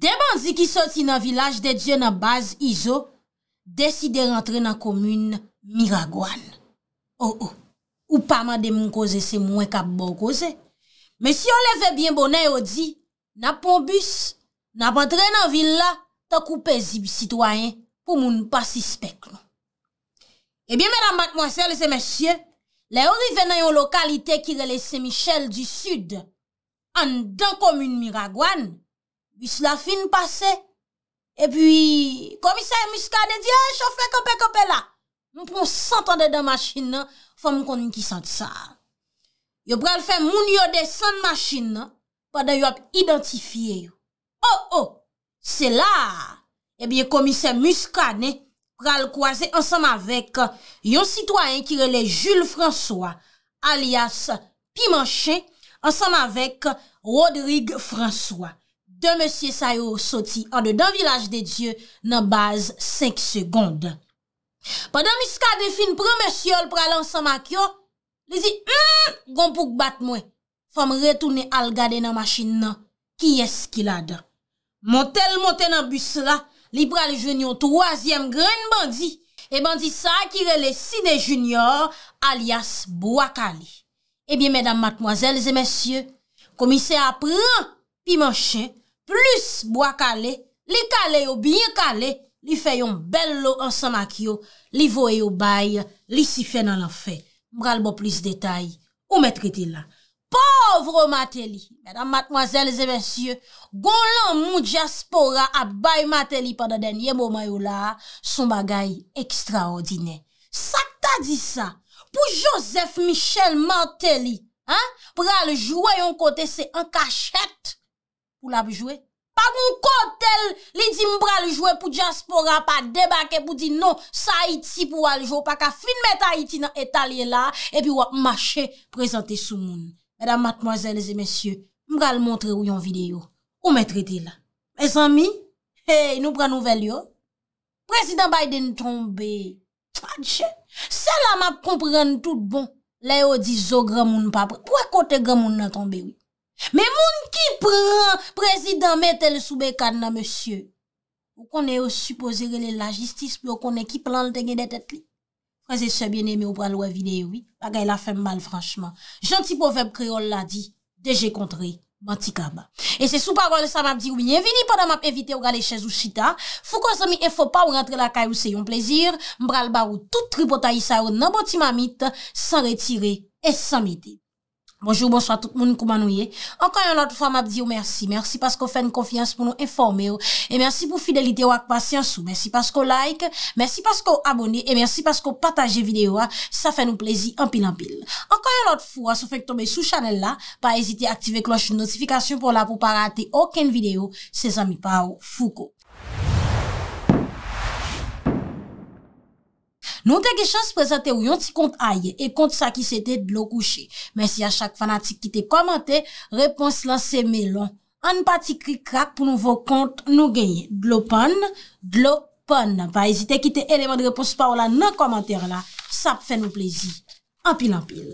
Debanzi ki soti nan vilaj de dje nan baz Izo, deside rentre nan komune Miragwan. Oh, oh. Ou ou, ou pama de moun koze se mwen kap bo koze. Men si yo leve bien bonen yo di, napon bus, napentre nan vilaj, takou pezi bi sitwayen pou moun pasi spek non. Ebyen menan mat mwasele se mesye, le yo rive nan yon lokalite ki rele se Michel du Sud, an dan komune Miragwan, Pis la fin pase, e pi komisè Muska eh, de di, a, chan fè kope kope la. Moun proun 100 an de den machin, fò moun konnoun ki sante sa. Yo proun fè moun yo de 100 machin, pa da yo ap identifiye yo. Oh oh, se la, e eh biye komisè Muska de proun kwaze ansanm avèk euh, yon sitwaen ki rele Jules François, alias Pimanché, ansanm avèk euh, Rodrigue François. te monsye sa yo soti an de dan vilaj de Diyo nan baz 5 segonde. Padan miska defin pran monsye yo l pralan san makyo, li zi, m, goun pouk bat mwen, fam retounen al gade nan masin nan, ki eski la dan. Montel monten nan bus la, li pran l jenyon 3e gren bandi, e bandi sa akire le 6e jenyon alias Boakali. Ebyen eh mdm mwazel zi monsye, komise apren pi manchen, plus bwa kale, li kale yo binye kale, li feyon bel lo ansan makyo, li voye yo bay, li si fè nan an fè. Mbral bo plis detay, ou metriti la. Povre Mateli, medan matmoazèl zè mensyè, goun lan moun diaspora ap bay Mateli pandan denye mou mayou la, son bagay ekstraordinè. Sa ta di sa, pou Joseph Michel Mateli, mbral jouayon kote se an kachèt, Ou la pou jwe? Pa goun kote l, li di mbra l jwe pou diaspora pa debake pou di non sa Haiti pou wale jwe. Pa ka filmet Haiti nan etalye la, e pi wap machè prezante sou moun. Mèdam matmoazèles et mèsyè, mbra l montre ou yon video. Ou mètre di la? Mè san mi? Hey, nou pran nouvel yo? President Biden tombe. Twa dje? Se la map komprene tout bon. La yo di zo gramoun pa pre. Pwa kote gramoun nan tombe wite? Me moun ki pran prezidant metel soube kadna, monsye. Ou konen yo supposere le la jistis, pi ou konen ki planl te genet et li. Prezid se biene me ou pral wavine, oui. Pagay la fem mal, franchman. Janti povem kreol la di, deje kontre, bantika ba. E se sou parol sa map di, ou mwenye vini padan map evite ou gale chez ou chita, fou konse mi e fo pa ou rentre la kay ou se yon plezir, mbral ba ou tout tribo ta yisa ou naboti mamit, san retire et san mite. Bonjou, bonsoit tout moun koumanouye. Ankan yon lot fwa mab diyo mersi. Mersi paskou fèn konfians pou nou informe yo. E mersi pou fidelite yo ak pasyansou. Mersi paskou like. Mersi paskou abone. E mersi paskou pataje video yo. Sa fèn nou plezi anpin anpil. Ankan yon lot fwa sou fèn k tombe sou chanel la. Pa ezite aktive kloche nou notifikasyon pou la pou pa rate oken video. Se zami pa ou fouko. Nou te ge chans prezante ou yon ti kont aye, e kont sa ki se te dlo kouche. Mersi a chak fanatik ki te komante, repons lan seme lon. An pa ti klik krak pou nou vo kont nou genye. Dlo pon, dlo pon. Va ezite ki te eleman de repos pa ou la nan komante la. Sa pfe nou plezi. An pil an pil.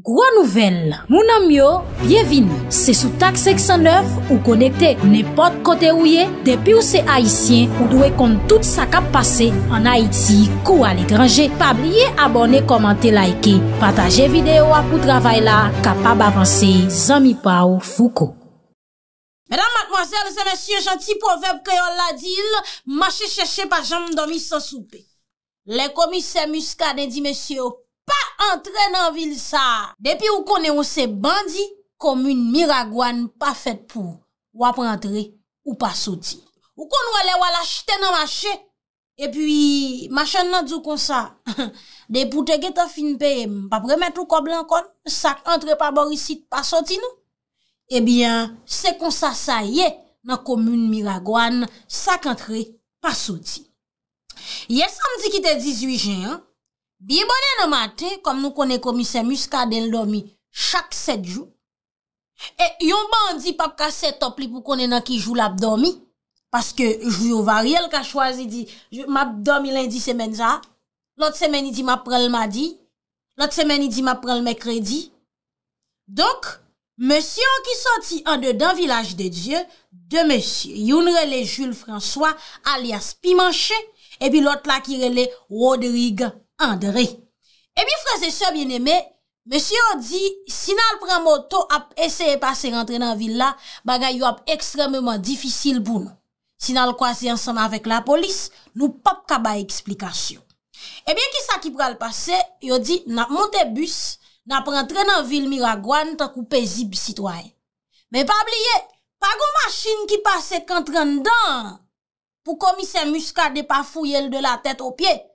Gwa nouvel, mounan myo, bienvin, se sou tak 609 ou konekte, ne pot kote ou ye, depi ou se Haitien, ou dwe kont tout sa kap pase, an Haiti, kou al ekranje, pabliye, abone, komante, laike, pataje videyo apou travay la, kapab avanse, zami pa ou fouko. Medan matmozèl, zè mèsyon janti povep kè yon la dil, mâche chèche pa jom domi san soupe. Le komise muskane di mèsyon, Entre nan vil sa. Depi ou konen ou se bandi, komoun miragwan pa fet pou. Wap rentre ou pa soti. Ou kon wale wala chite nan mache, epi mache nan djou kon sa, depou te geto finpe, papre metou koblan kon, sak entre pa bor isi, pa soti nou. Ebyen, se kon sa, sa ye, nan komoun miragwan, sak entre, pa soti. Ye samdi ki te 18 jen, an, Bi bonè nan matè, kom nou konè komise muska den l domi chak 7 jou, e yon bandi pap kase top li pou konè nan ki jou l ap domi, paske jou yon variel ka chwazi di, ma ap domi l indi semen za, lot semen idi ma prel ma di, lot semen idi ma prel me kredi. Donk, mèsyon ki soti an de dan vilaj de dje, de mèsyon, yon rele Jules François alias Pimanché, e bi lot la ki rele Rodrigue. André. E eh mi fraze se bien eme, mese yo di, si nan pran moto ap eseye pase rentre nan vil la, baga yo ap ekstrememan difisil pou nou. Si nan kwa si ansan avèk la polis, nou pap kaba eksplikasyon. E eh bien ki sa ki pral pase, yo di, nan monte bus, nan prantre nan vil mi ragwan, takou pezib sitwae. Men pabliye, pa go masin ki pase kentran dan, pou komise muska de pa fuyel de la tèt o pyet.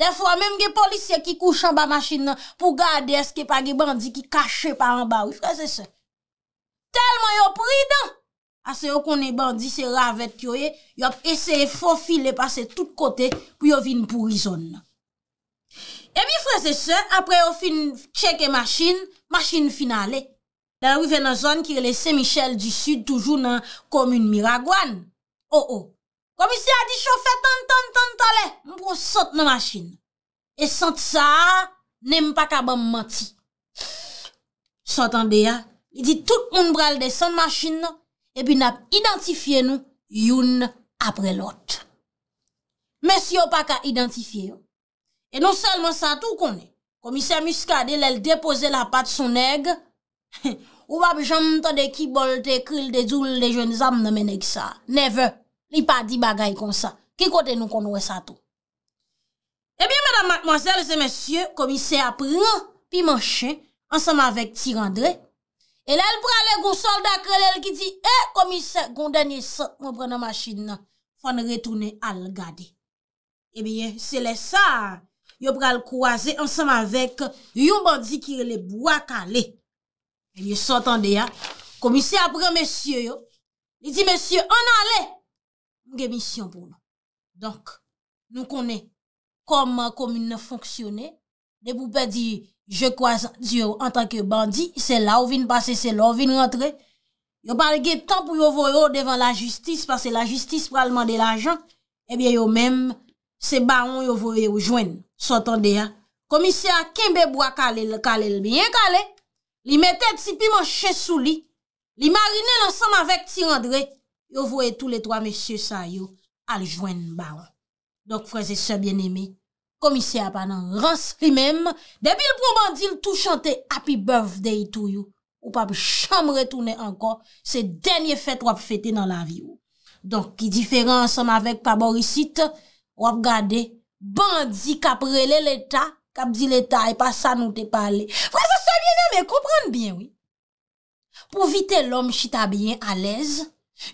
Defwa mèm ge polisye ki kouchan ba machin nan pou gade eske pa ge bandi ki kache pa an ba wifre se sen. Telman yo pridan ase yo konen bandi se ravet kyo ye, yo eseye fonfile pase tout kote pou yo vin pou rizon nan. Emi fre se sen, apre yo fin cheke machin, machin finalè. Dan wive nan zon ki rele Se Michel di sud toujou nan komun Miragwan. O-o. Oh, oh. Komisye a di chofè tan tan tan talè, m pou sot nan masjine. E sot sa, ne m pa ka ban mati. Sot an de ya, i di tout moun bral de sot masjine nou, e bin ap identifiye nou youn apre lot. Mè si yo pa ka identifiye yo. E nou selman sa tout konè. Komisye a miska de lèl depose la pat son neg, ou ap jantan de kibol, de kril, de zoul, de jen zam nan men neg sa, ne vèl. li pa di bagay kon sa, ki kote nou kon ouwe sa tou. Ebyen, eh madame, mademoiselle, se monsye, komise apren, pi manche, ansam avèk tirandre, e lèl pralè goun soldak, lèl ki di, e eh, komise, goun denye sa, moun prena masjid nan, fwane retounè al gade. Ebyen, eh se lè sa, yo pral kouaze ansam avèk, yon bandi ki lèl boak ale. Elye sotan de ya, komise apren monsye yo, li di monsye, an ale, Premisyon pou nou. Donk, nou konen koman komine fonksyonen, debou pe di, je kwa di yo an tanke bandi, se la ou vin pase, se la ou vin rentre, yo balge tan pou yo vore yo devan la justis, parce la justis pralman de la jan, ebyen eh yo men se baron yo vore yo jwen, sotan de ya. Komisyan kembe bwa kale, kale lbiye kale, li mette tsi pi man chesou li, li marine lansan avèk ti rentre, yo voye tou le 3 mesye sa yo al jwen baran. Donk freze se bien eme, komise apan an ransri mem, debil pou mandil tou chante Happy Birthday tou yo, bon ou pap chanm retoune anko, se denye fete wap fete nan la vi yo. Donk ki diferan ansam avek pa borisite, wap gade, bandi kap rele l'eta, kap di l'eta e pa sa nou te pale. Freze se bien eme, pou vite l'om chita bien alèz,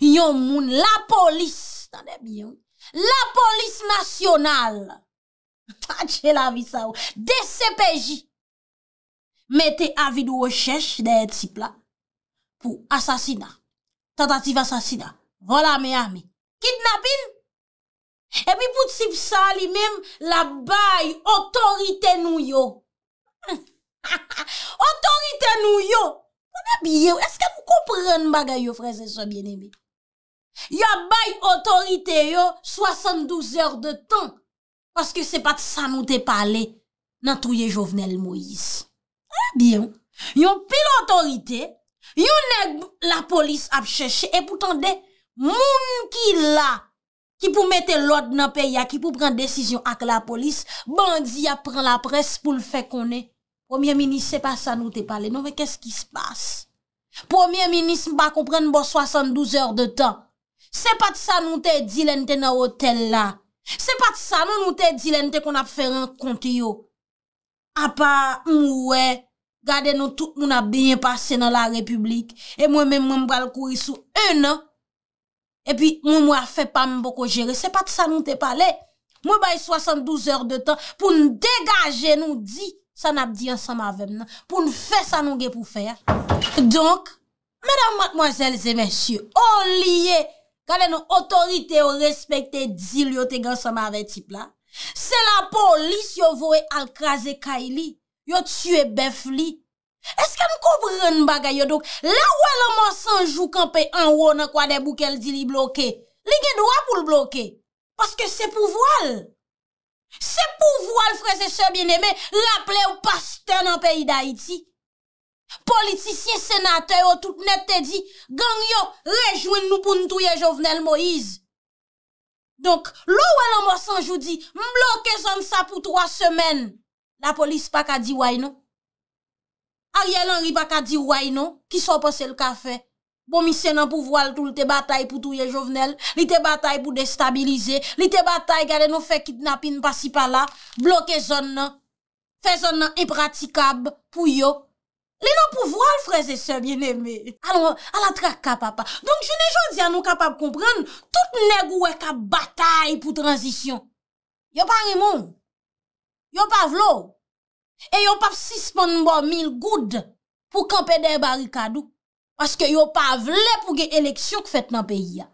Yon moun, la polis, la polis nasyonal, tache la vi sa ou, de sepeji, me te avid ou o shesh de et sipla, pou asasina, tatative asasina, wala me ame, kidnapin, e mi pou tsep sa li mem, la bay, otorite nou yo. Otorite nou yo. Anabiyen, eske nou kompren bagay yo freze so bienembe? Ya bay otorite yo 72 or de tan, paske se pat sa nou te pale nan touye jovenel Moïse. Anabiyen, eh yon pe l'otorite, yon ek la polis ap chèche, epoutan de, moun ki la, ki pou mette lot nan pe ya, ki pou pren desisyon ak la polis, bandiya pren la pres pou l'fè konè. Premier ministre, se pa sa nou te pale, nou ve kèsk ki se passe? Premier ministre, mba kompren nou bo 72 or de tan. Se pa sa nou te di lente nou hotel la. Se pa sa nou nou te di lente kon ap fèr an konti yo. A pa mwè, gade nou tout mwè nou ap bènyè pase nan la republik. E mwè mè mwen mbal kouri sou 1 an. E pi mwè mwen fè pa mbo ko jere. Se pa sa nou te pale, mwen bay 72 or de tan pou nou degaje nou di. San ap di yon sam avem nan, pou nou fè san nou gen pou fè. Donk, mèdam matmozèl zè mèsyè, o liye, gade nou otorite ou respekte di liyo te gen sam avem tip la, se la polis yo vowe al kaze kai li, yo tue bef li, eske nou koubren bagay yo dok, la wè la monsanjou kampè an wò nan kwa debou ke l di li bloke, li gen dwa pou l bloke, paske se pou voal. Se pou vwa l freze se bieneme, la ple ou pas ten an peyi da iti. Politisyen senate ou tout net te di, gang yo, rejwen nou pou nou touye jovenel Moïse. Donk, lou wè l an mwa sanjou di, mblokè zan sa pou 3 semen. La polis pa ka di waj non. Ariel an ri pa ka di waj non, ki so posel ka fey. Bon misè nan pou voal tout te batay pou touye jovenel, li te batay pou destabilize, li te batay gade nou fe kitnapin pasi pala, bloke zon nan, fe zon nan ipratikab pou yo. Li nan pou voal freze se bieneme. A la trak ka papa. Donk jene jodi an nou kapab kompren, tout ne gwe ka batay pou transisyon. Yo pa rimon, yo pa vlo, e yo pa fsisman mbo mil goud pou kampe de barikadou. Aske yo pa vle pou ge eleksyon k fèt nan peyi ya.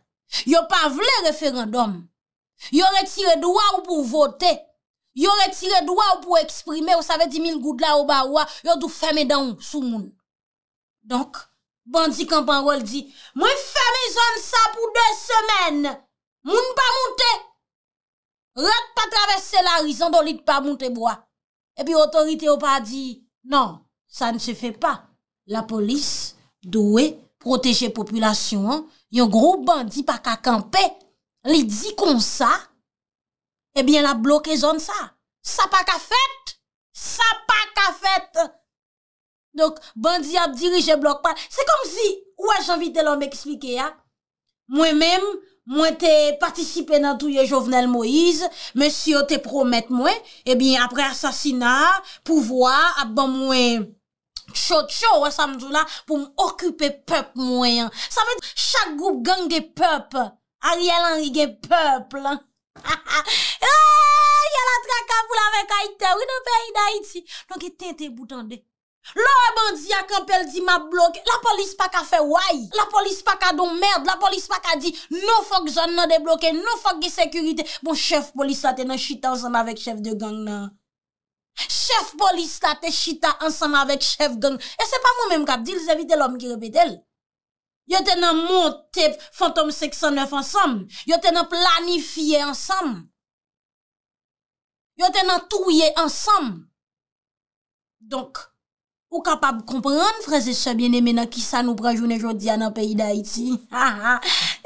Yo pa vle referendom. Yo re tire dwa ou pou vote. Yo re tire dwa ou pou eksprime. Ou save 10.000 goudla ou ba oua. Yo dou fème dan ou sou moun. Donk, bandi kampan wol di, mwen fème zon sa pou 2 semen. Moun pa moute. Rek pa travesse la rizan do li te pa moute boa. E pi otorite ou pa di, nan, sa ne se fè pa. La polis, Dowe, proteje populasyon, yon gro bandi pa kakampe, li di kon sa, ebyen eh la blok e zon sa. Sa pa ka fet, sa pa ka fet. Donk, bandi ap dirije blok pa, se komzi, waj anvite lom ekslike ya. Mwen menm, mwen te patisipe nan touye jovenel moiz, men si yo te promet mwen, ebyen eh apre asasina, pouvoa, ap ban mwen... Tcho tcho wè sa mdou la pou m'okupè pep mwen. Sa vè chak goup gang de pep. Ariel Henry de pep lan. Yè la trakaboul avèk Haiti. Ou yon pe yon Haiti. Donke tente boutan de. Lò wè e bandi akampèl di m'a blok. La polis pa ka fè wèy. La polis pa ka don mèrd. La polis pa ka di. Non fok zon nan de blokè. Non fok de sekurite. Bon chef polis sa te nan chite ansanm avèk chef de gang nan. Chef polis la te chita ansam avèk chef gang. E se pa mou mèm kap, dil zè vide lòm ki rebè del. Yo te nan monte fantom 609 ansam. Yo te nan planifiye ansam. Yo te nan touye ansam. Donk, pou kapab kompran freze sebyen eme nan ki sa nou pranjoune jodi an an peyi da iti.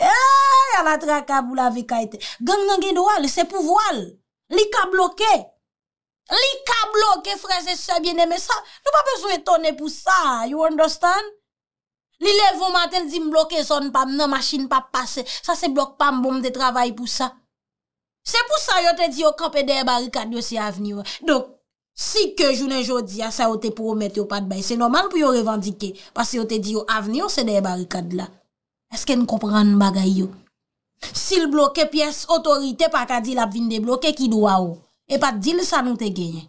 Ya la traka bou la vèkaitè. Gang nan gen do al, se pou vo al. Lika bloke. Li ka bloke frese sebyen eme sa, nou pa bezou etone pou sa, you understand? Li levou maten di m bloke zon pa m nan masin pa pase, sa se blok pa m bom de travay pou sa. Se pou sa yo te di yo kape dey barikade yo se aveni yo. Donk, si ke jounen jodi a sa yo te promet yo pat bay, se normal pou yo revandike. Pas yo te di yo aveni yo se dey barikade la. Eske n kopran bagay yo? Si l bloke piyes otorite pa ka di la vinde bloke ki do a ou. Oh? E pa dil sa nou te genyen.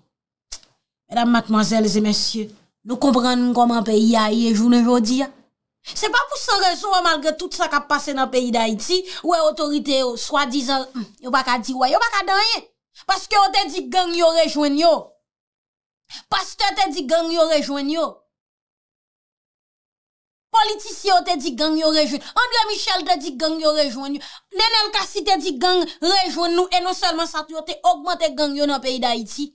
E da matmazelze mensyen, nou komprennen koman peyi a ye jounen jodi a. Se pa pou se reso a malgre tout sa ka pase nan peyi da iti, ou e otorite yo swa dizan, hm, yo baka diwa, yo baka danyen. Paske yo te di gang yo rejwen yo. Paske yo te di gang yo rejwen yo. Politisi yo te di gang yo rejoune, Andrea Michel te di gang yo rejoune, Nenel Kassi te di gang rejoune nou, E non selman sa ti yo te augmente gang yo nan peyi da iti.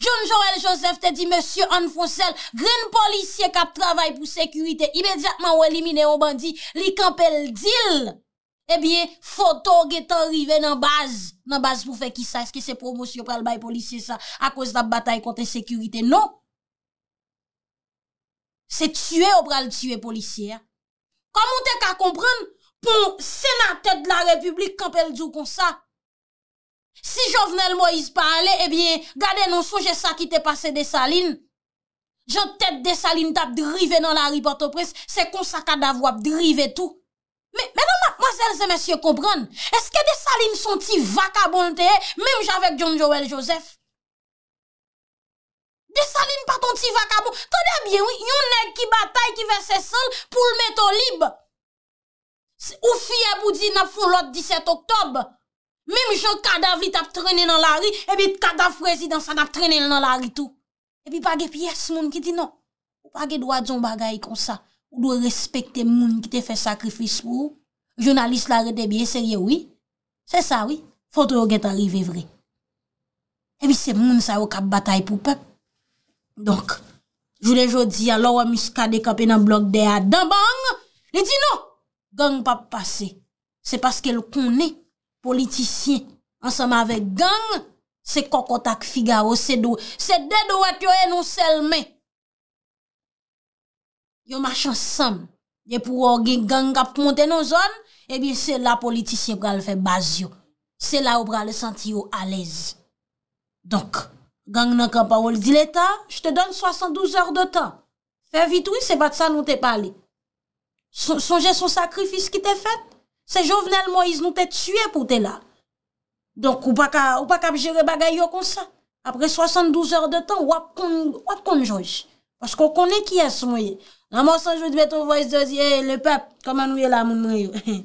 John Joel Joseph te di, Monsieur Anne Fonselle, Gren policie kap travay pou sekurite, Imediatman ou elimine ou bandi, Li kapel dil, Ebyen, eh foto getan rive nan baz, Nan baz pou fe ki sa, Eske se promos yo pral bay policie sa, A koz da batay konten sekurite, Non, Se tue ou pral tue policier. Koman te ka kompran pou senatet la republik kapel djou kon sa? Si jo venel Moïse pa ale, ebyen, eh gade nou souje sa ki te pase desaline. Jo tet desaline tap drive nan la ripotopres, se kon sa ka davwa ap drive tou. Menon, mazelze, mesye kompran, eske desaline son ti vaka bon te e, eh? menm javek John Joel Joseph? Desaline paton ti va kabou. Tadebyen, yon neg ki batay ki ve se sol pou l meto libe. Ou fyeb non. ou di nap foun lot 17 oktob. Meme chan kadaf li tap trene nan la ri, ebi kadaf prezidansan tap trene nan la ri tou. Ebi page piyes moun ki di nan. Ou page dwadjon bagay kon sa. Ou dwe respekte moun ki te fe sakrifis pou ou. Jounalist lare debye, serye oui. Se sa oui, fote ou gen tarive vre. Ebi se moun sa ou kap batay pou pep. Donk, joun e joudi, alo wè miska de kapè nan blok de a, dan bang, li di nou, gang pap pase. Se paske l konè, politisyen, ansam avè gang, se kokotak figa wè se dou, se dedou wè kyo en ou selme. Yo mach ansam, ye pou wò gen gang kap montè nou zon, e eh bi se la politisyen pral fè baz yo. Se la wè pral senti yo alez. Donk, Gang nan kapawol, di leta, jte don 72 or de tan. Fe vitou, se bat sa nou te pale. Sonje son sakrifis ki te fete. Se jovenel Moïse nou te tue pou te la. Donk ou pa kap jere bagay yo kon sa. Apre 72 or de tan, wap konjouj. Pasko konen ki es mouye. Nan monsan jout beto voyes de zi, le pep, koman nou ye la moun mouye.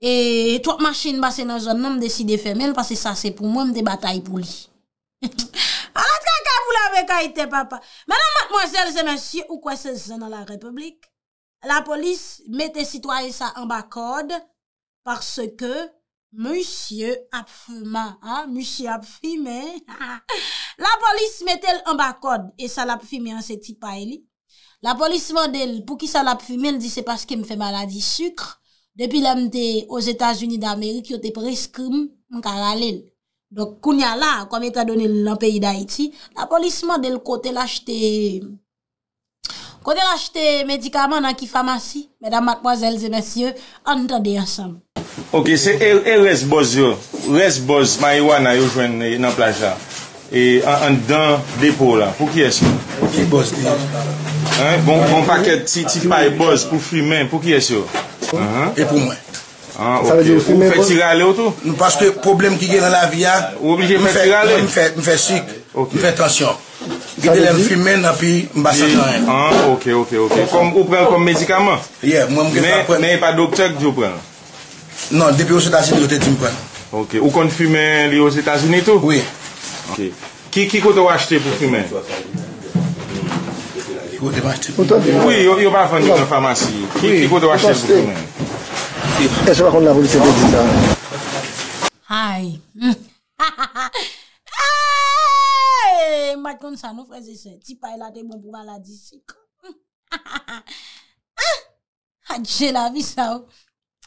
E toak machin basen nan zon nan m deside femen, pasen sa se pou moun, m de batay pou li. Parat kaka pou lave kwa ite papa Manan matmoselle se monsye Ou kwa se zan nan la republik La polis mette sitwa e sa An bakode Parse ke Monsye ap fuma Monsye ap fume La polis mette el an bakode E sa l ap fume an se ti pa el La polis vande el pou ki sa l ap fume El di se paske m fe maladi suk Depi la m te os Etats-Unis d'Amerik Yo te pres koum M ka l alel Dok kounya la, koume ta donil nan peyi da iti, la polisman del kote lache te medikaman nan ki famasi, medan matmoz elze mesye, anta de yasam. Ok, se el res boz yo, res boz may wana yo jwen nan plaja, e an dan depo la, pou ki es yo? Ki boz de yo. Bon, bon paket ti fay boz pou fi men, pou ki es yo? E pou mwen. An, ah, okey, ou fèk si gale ou tou? Nou paske problem ki gen nan la via, ou oblije fèk si gale? Mwen fèk, mwen fèk sik, mwen fèk tansyon. Gede lè mwen fume nan pi, mwen basat nan yon. An, okey, okey, okey. Kon, ou pren kon medikaman? Yeah, mwen mwen gen pa pren. Mè, mè yon pa doktek, di ou pren? Non, depi ou sè tasin, yo te ti mwen pren. Okey, ou kon fume li ou sè tasin etou? Oui. Okey. Ki, ki kote wache te pou fume? Ki kote wache te pou fume? Oui, yo pa fande yon farmasy. E se wakon la voli se te di sa. Hay! Ha ha ha! Hay! Matkoun sa nou fwese se ti pay la de moun bouman la disi. Ha ha ha! Ha! A dje la vi sa ou.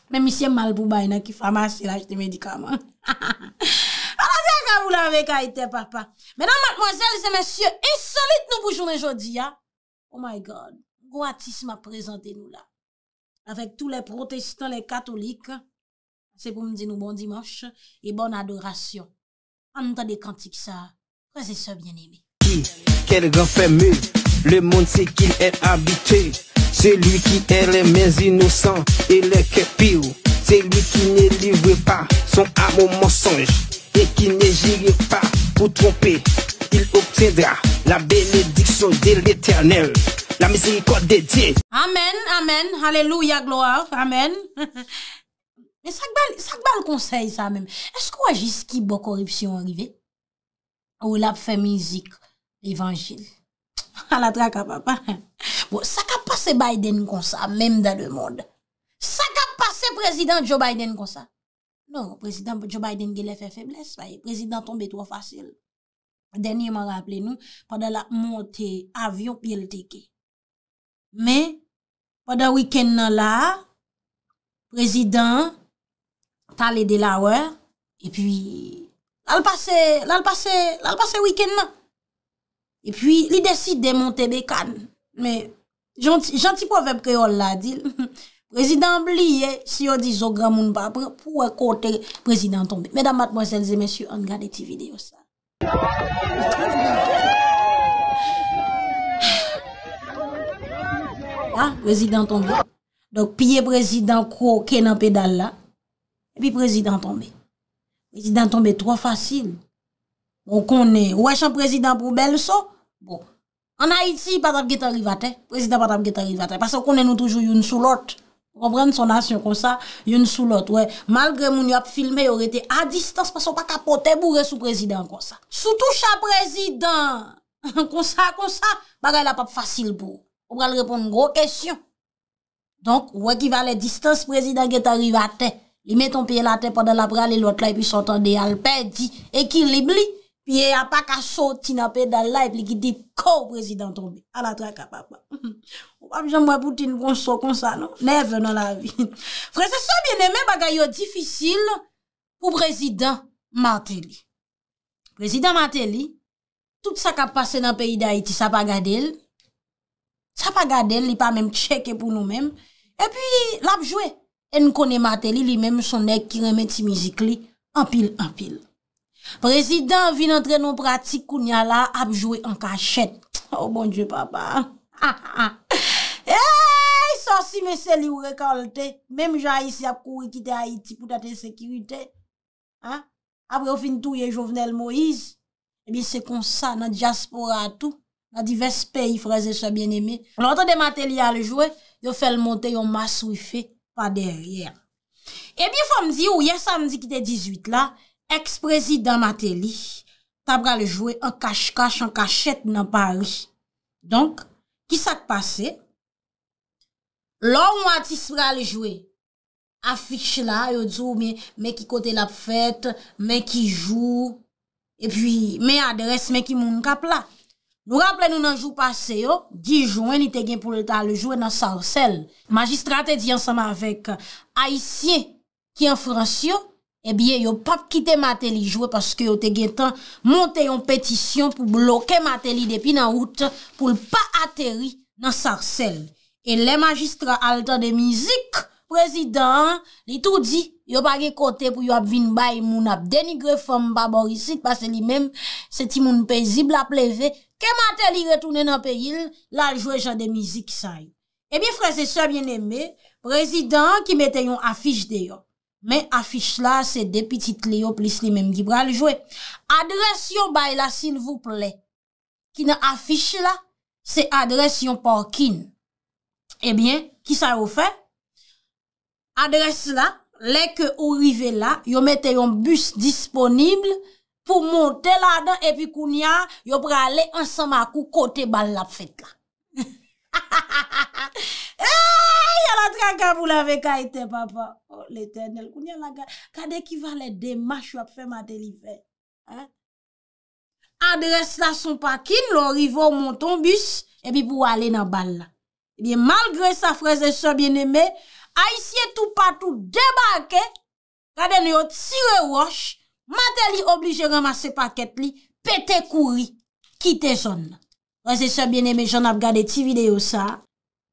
Men misye mal bouman ene ki fama se la jte medikaman. Ha ha ha! Wala se akavou la vek a ite papa. Menan matkoun zel se mensye insolite nou boujoun enjodi ya. Oh my God! Go atis ma prezante nou la. avec tous les protestants, les catholiques. C'est pour me dire nous bon dimanche et bonne adoration. En temps des cantiques ça, frères ça, bien bien Qui, Quel grand fameux, le monde sait qu'il est habité. C'est lui qui est les mains innocents et les cœurs C'est lui qui ne livre pas son amour mensonge et qui ne gère pas pour tromper. Il obtiendra la bénédiction de l'éternel. La mizi yi kote de diye. Amen, amen, halleluya gloa, amen. Sak ba l konsey sa men? Esko waj iski bo koripsyon arrive? Ou la pfe mizik, evanjil? A la traka papa. Sak a pase Biden konsa, menm da le monde? Sak a pase prezident Joe Biden konsa? Non, prezident Joe Biden gile fe febles, prezident tombe to a fasil. Denye ma rappele nou, pande la monte avyon pi el teke. Men, wada wiken nan la, prezident talede la wè. E pi, lal pase wiken nan. E pi, li deside monte bekan. Men, janti povem kreol la dil. Prezident liye, si yo di zo gramoun ba, pou ekote prezident tombe. Medan matmozenze, mensyou, an gade ti video sa. Ah, prezident tombe Pye prezident kwo kenan pedal la Epi prezident tombe Prezident tombe tro fasil bon, Ou konen Ou wè chan prezident pou bel so An bon, Haiti patap getan rivate Prezident patap getan rivate Paso konen nou toujou youn sou lot Repren son asyon kon sa Youn sou lot Malgre moun yop filme yor ete a distans Paso pa kapote bou re sou prezident kon sa Sou tou chan prezident Kon sa kon sa Bagay la pap fasil pou Ou bral repon nou gro kèsyon. Donk, ou wè e ki va le distans prezident gen ta rive a te. Li met ton piye la te padan la bral e lot la e pi sotan de alpè di ekilibli piye apak aso ti na pe dal la e pi ki di ko prezident ton bi. A la tra ka papa. Ou ap jan mwè bouti nou kon so kon sa nou. Nè vè nan la vi. Frè, se so biene men bagay yo difisil pou prezident Martelly. Prezident Martelly tout sa ka pase nan peyi da Haiti sa pa gade lè. Sa pa gade, li pa menm tcheke pou nou menm. E pi, la ap jwe. En kone mate li, li menm sonèk ki remè ti mizik li. Anpil, anpil. Prezident vin antre nou pratik kounya la, ap jwe an kachet. Oh, bonjou papa. E, sosi mese li ou rekolte. Menm jan yisi ap kouye kite Haiti pou date sekirite. Apre ou fin touye jovenel Moïse. E bi se konsa nan diaspora tou. la divers peyi freze se byen eme. On ote de Mateli a le jwe, eh yo fel monte yon mas wife pa deryer. E bi fwa mzi ou, yes sa mzi ki te 18 la, eks prezidant Mateli, tabra le jwe an kach kach, an kachet nan Paris. Donk, ki sak pase? Lon wati se bra le jwe, afikche la, yo dzo me ki kote la pfet, me ki jwo, e pi me adres me ki moun kap la. Nou rample nou nan jou pase yo, dijouen ni te gen pou lè ta lè jouè nan sarsel. Majistra te di ansama avèk, euh, a isye ki an frans yo, e eh bie yo pap kite matè li jouè paske yo te gen tan monte yon pètisyon pou bloke matè li depi nan out pou lè pa atèri nan sarsel. E lè majistra al ta de mizik, Prezident li tou di, yo pa ge kote pou yo ap vin bayi moun ap denigre fom baborisit, pase li menm se ti moun pezib la pleve, ke mater li retounen ap e il, la li jwe jan de mizik sa yon. Ebyen eh frese se bien eme, prezident ki mette yon afish deyo. Men afish la se de pitit leyo plis li menm ki bran li jwe. Adresyon bayi la sil vouple, ki nan afish la, se adresyon parkin. Ebyen, eh ki sa yo fe? Adres la, leke ou rive la, yon mette yon bus disponible pou monte la dan, epi kounya, yon pre ale ansan ma kou kote bal la fet la. Ya la traka pou la vek a ete, papa. Oh, l'eternel, kounya la gade. Kade ki va le demache wap fe ma telipe. Adres la son pakine, lor ivo ou monton bus, epi pou ale nan bal la. Ebi, eh malgre sa freze so bieneme, A isye tou patou debake, gade nou yo tire wosh, mate li oblije ramase paket li, pete kouri, kite zon. Wese se biene, me jen ap gade ti video sa.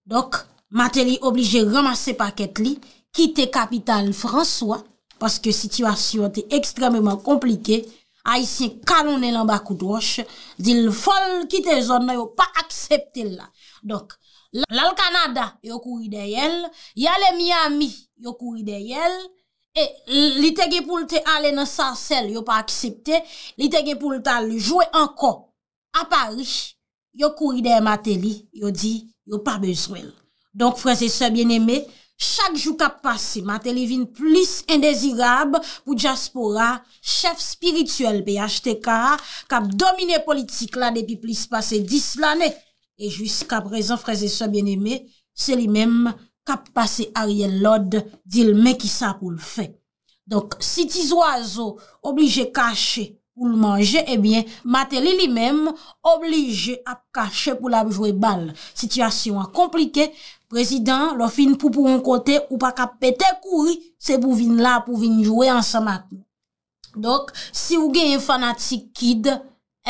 Dok, mate li oblije ramase paket li, kite kapital François, paske sityasyon te ekstrememan komplike, a isye kanon elan bakout wosh, di l fol kite zon, nou yo pa aksepte la. Dok, lal Kanada yo kou ide yel, yale Miami yo kou ide yel, e li tege pou lte ale nan sasel yo pa aksepte, li tege pou lte aljouwe anko, a Parish, yo kou ide Mateli, yo di yo pa bezwel. Donk fwese se bieneme, chak jou kap pase, Mateli vin plis indezirab pou Djaspora, chef spirituel pe yach te ka, kap domine politik la depi plis pase dis lane, E jwis ka prezon fraze so bien eme, se li mem kap pase a riel lod di l men ki sa pou l fe. Donk, si ti zo azo oblije kache pou l manje, ebyen, mate li li mem oblije ap kache pou l ap jwe bal. Sityasyon a komplike, prezident lo fin pou pou an kote ou pa kap pete kouri, se pou vin la pou vin jwe ansa mak. Donk, si ou gen fanatik kid,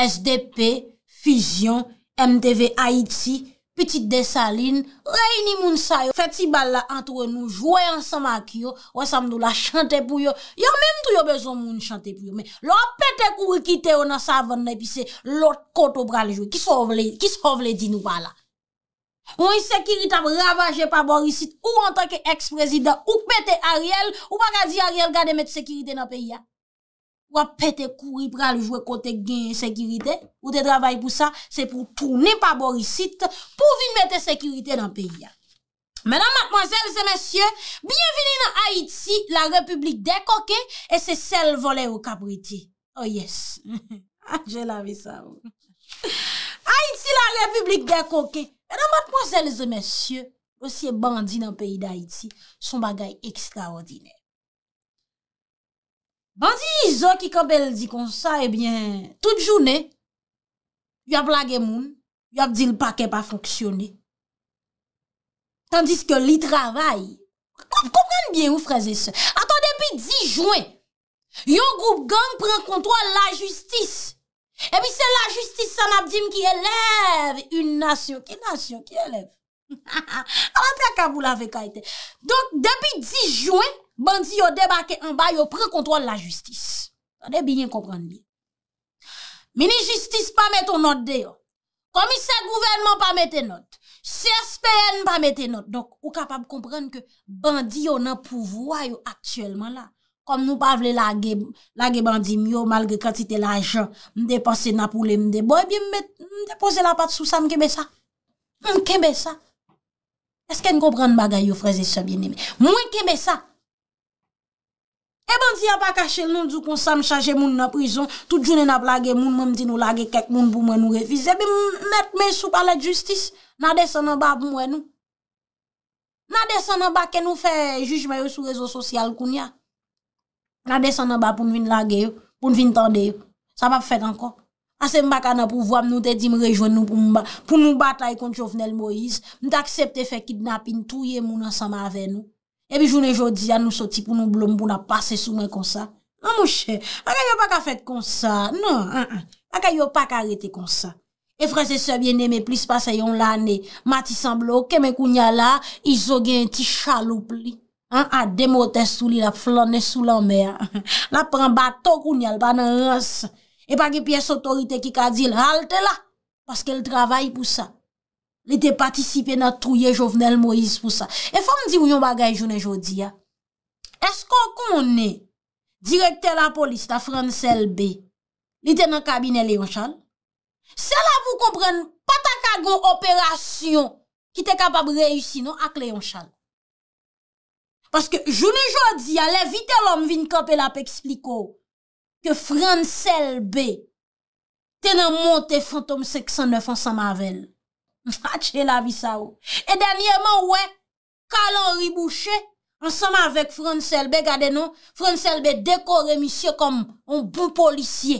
SDP, Fizyon, MTV Haïti, Petite Desaline, Reyni Mounsayo, Fethi Balla, Antre Nou, Jouen Samakyo, Wessam Ndoula, Chante Pouyo, yo menm tou yo bezon moun chante pouyo, men, lò pète kou wikite yo nan savanne, pi se lò koto braljou, ki so vle di nou bala. Mwen sekirit ap ravaje pa borisit, ou an tanke eks prezident, ou pète Ariel, ou baka di Ariel gade met sekiritè nan peyi ya. Ou apete kouri pral jouwe kote gen sekirite. Ou te travay pou sa, se pou tourne pa borisite, pou vin mette sekirite nan peyi ya. Menan matmanzèlze mensyè, bienveni nan Haïti, la republik dekoke, e se sel vole ou kapriti. Oh yes, ah, je l'ave sa ou. Oh. Haïti, la republik dekoke. Menan matmanzèlze mensyè, osye bandi nan peyi de Haïti, son bagay ekstraordinè. Bandi izo ki kabel di konsa, ebyen, tout jounen, yon blage moun, yon di l pakè pa fonksyonen. Tandis ke li travay, koumen bien ou freze se. Atan, depi di jounen, yon goup gam prekontwa la justis. Ebyen, se la justis sanabdim ki eleve yon nasyon ki nasyon ki eleve. A la plakabou la vekaiten. Donk, depi di jounen, Bandi yo debake an ba yo prekontrol la justis. A de binye kompren di. Mini justis pa meton not de yo. Komise gouvenman pa meten not. CSPN pa meten not. Donk ou kapab kompren ke bandi yo nan pouvoy yo aktuelman la. Kom nou pa vle lage bandi myo malge kantite l'ajan. Mde pase napoule mde boye. Mde pose la pat sou sa mkebe sa. Mkebe sa. Esken kompren bagay yo freze se bine mi. Mwen kebe sa. E bon di apakache loun djou kon sa m chaje moun nan prizon, tout jounen ap lage moun, mèm di nou lage kek moun pou mwen nou revize. E bi mèt mè sou palè justice, nan desan nan ba pou mwen nou. Nan desan nan ba ke nou fè jujme yo sou rezo sosyal koun ya. Nan desan nan ba pou m vin lage yo, pou m vin tande yo. Sa m ap fèt anko. Ase m baka nan pou vwa m nou te di m rejwen nou pou m bat. Pou m batay konti Jovenel Moïse, m te aksepte fè kidnapin touye moun ansama ave nou. E bi joun e joudi an nou soti pou nou blou mbou na pase sou men konsa. Nan mouche, akay yo pa ka fet konsa, nan, akay yo pa ka rete konsa. E frese sebyen neme plis pase yon lane, mati semblo keme kounya la, izo gen ti chaloup li. An ade motè sou li la flanè sou la mè, la pran bato kounyal pa nan rase. E pa ki piye sotorite ki ka di lalte la, paske l travay pou sa. Li te patisipe nan trouye jovenel Moïse pou sa. E fa m di ou yon bagay jounen jodi ya, esko kon moun ne, direkte la polis ta fran sel be, li te nan kabine Leonchal? Se la pou kompren pata kagon operasyon ki te kapab reyusino ak Leonchal. Paske jounen jodi ya, le vitel om vin kapela pe ekspliko ke fran sel be te nan monte fantom 609 ansan mavel. Ache la vi oh. sa bon ou E danyeman ouwe Kalan ribouche Ansama avek Franselbe gade nou Franselbe dekore misye kom On bon polisye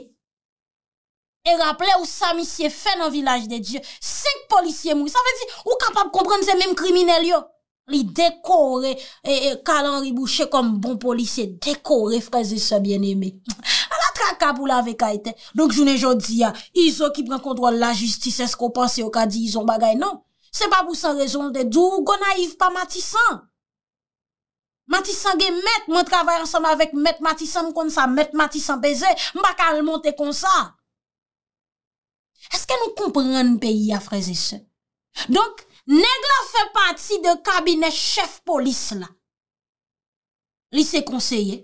E raple ou sa misye fe nan vilaj de diyo 5 polisye mou Sa vezi ou kapap komprenne se menm krimine liyo Li dekore Kalan ribouche kom bon polisye Dekore freze se bien eme kakabou la ve kaiten. Donk jounen jo di ya, izo ki pren kontrol la justis, esko panse yo ka di izon bagay, non? Se babou san rezon de dou, gona yiv pa matisan. Matisan gen met, mwen travay ansan avek, met matisan kon sa, met matisan beze, mba kal monte kon sa. Eske nou kompren peyi ya freze se? Donk, neg la fe pati de kabinet chef polis la. Li se konseye,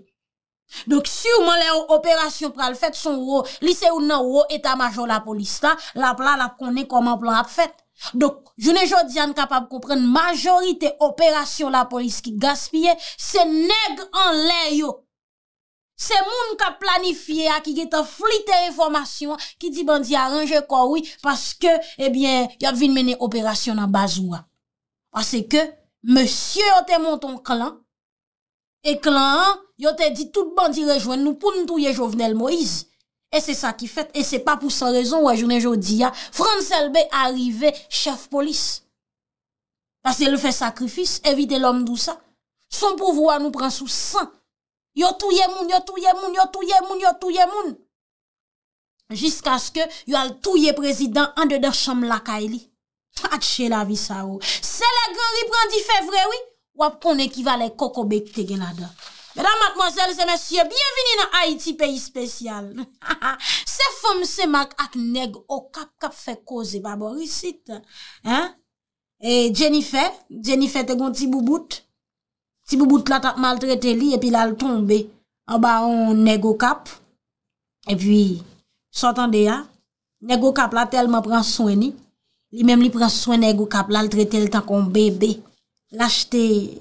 Donk si ou man lè ou operasyon pral fèt son wò, li se ou nan wò, eta majò la polis ta, la plal ap konè koman plal ap fèt. Donk, jounè jò diyan kapab koupren, majorite operasyon la polis ki gaspye, se neg an lè yo. Se moun kap planifiye a, ki geta flite informasyon, ki di bandi aranje kwa wè, paske, ebyen, yap vin menè operasyon nan bazou a. Paske, monsye o temon ton klan, E klan an, yo te di tout bandi rejoen nou pou nou touye Jovenel Moïse. E se sa ki fet, e se pa pou sa rezon wajounen jo di ya, Franselbe a rive chef polis. Pase le fe sakrifis, evite l'om dou sa. Son pouvo a nou pran sou san. Yo touye moun, yo touye moun, yo touye moun, yo touye moun. Jiska se ke yo al touye prezident an de der chanm laka e li. Atche la vi sa ou. Oh. Se le gran riprandi fe vre wik. Wap kon e kival e koko bekte gen la da. Bedan matmozèl se mèsyè, bienveni nan Haiti peyi spèsyal. Se fòm se mak ak neg o kap kap fè koze, babo, risite. E Jenife, Jenife te gon ti bouboute, ti bouboute la tak mal trete li, epi la l tombe. An ba an neg o kap, epi, sotan de ya, neg o kap la tel ma pran soeni, li mem li pran soen neg o kap, la l trete l tak on bebe. Lache te,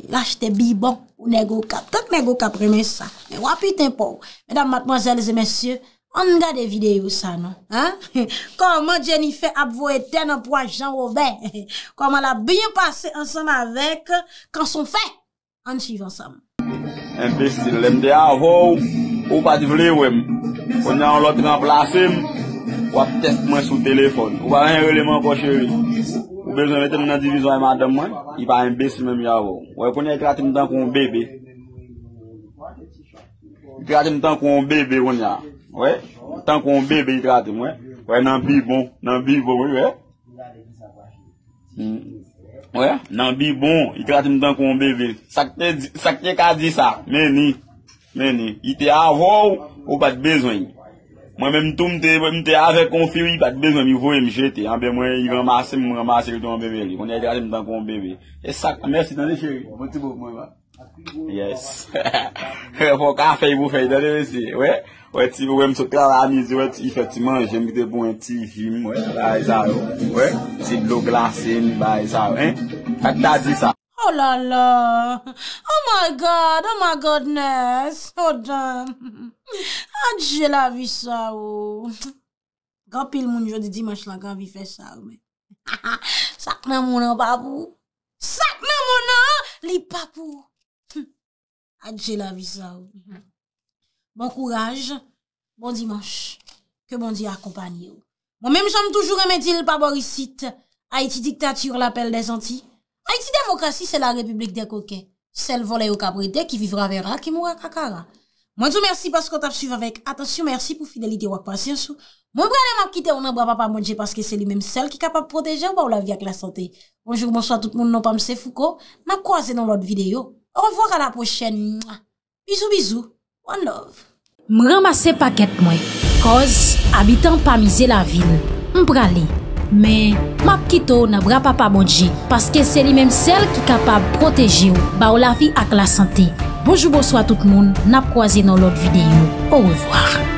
lache te bi bon ou negokap. Tote negokap reme sa. Mè wap puten pou. Mè dam matmanzèlze mèsyè, an nga de videyo sa nou. Ha? Koman Jenife ap vo eten anpwa jan wobè. Koman la byen pase ansanm avèk. Kanson fè. An chiv ansam. En pe si lem de avou, ou pati vle wèm. On nan lòt nan plasim, wap test mè sou telefon. Ou ban en releman po chè wèm. Ou bezwen vete nou nan divizwa e madan mwen, i pa en besi mwen mi avou. Ou e pwene yi krati nou tan kon bebe? Yi krati nou tan kon bebe wonyan. Ou e? Tan kon bebe yi krati mwen. Ou e nan bi bon. Nan bi bon. Ou e? Ou e? Nan bi bon. Yi krati nou tan kon bebe. Sak te, sak te ka di sa. Meni. Meni. Yi te avou ou pat bezwen yi. Mwen men mtou mte ave kon fiwi bak bezan mi vou yon jete. Mwen yon ramase, mwen ramase yon ton bebe li. Mwen yon ramase yon ton bebe li. E sak. Mwen ti bo mwen, va? Yes. Fok an fey bo fey, dade mwen si. We? We ti bo mwen msok la wani zi. We ti ife ti manje. Mwen ti jim, we? Ba e zan, ou? We? Ti blok glasen, ba e zan, ou? Fak da di sa? Oh la la. Oh my God. Oh my Godness. Oh damn. Adjè la vi sa wou. Oh. Gapil moun jodi dimanche la kan vi fe sa wou men. Sak nan moun nan papou. Sak nan moun nan li papou. Adjè la vi sa wou. Oh. Bon kouraj. Bon dimanche. Ke bon di akompany wou. Oh. Bon men mèm chanm toujou remèdil paborisit. Haiti diktatür l'apel de zanti. Haiti demokrasi se la republik de koke. Sel volè yo kabredè ki vivra vera ki mou akakara. Mwen sou mersi pas kon tap suiv avèk. Atansyon mersi pou fidelite wak pasyansou. Mwen brale map kite ou nan bra papamonje non paske se li menm sel ki kapap proteje ou ba ou la vi ak la sante. Bonjou monswa tout moun nan pamse fouko. Ma kwa se nan lot videyo. Onvwa kwa la pochen. Bizou bizou. Mwen love. Mwen ramase paket mwen. Koz, abitan pa mize la vil. Mwen brale. Men, map kite ou nan bra papamonje paske se li menm sel ki kapap proteje ou ba ou la vi ak la sante. Bojou bo swa tout moun, nap kwa zin nou lot videyo, ouzwa.